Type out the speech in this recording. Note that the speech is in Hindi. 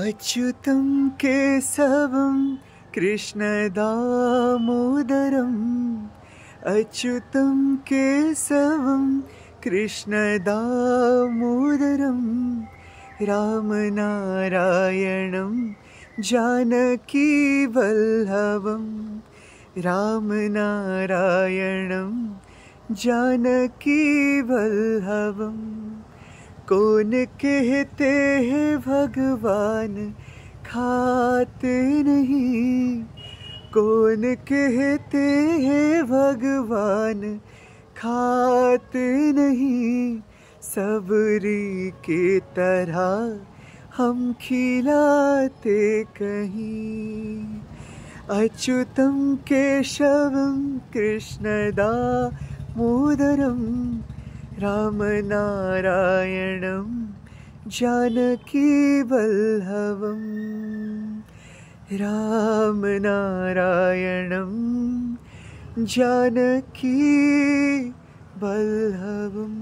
अच्युतं केशवं कृष्ण अच्युतं केशवं कृष्णदामोदरं रामनारायणं जानकीवल्लभं रामनारायणं जानकीवल्लभम् कौन कहते हैं भगवान खाते नहीं कौन कहते हैं भगवान खाते नहीं सबरी के तरह हम खिलाते कहीं अच्युतम केशवम कृष्णदा मोदरम राम नारायण वल्लव राम नारायण जानकी वल्लभम्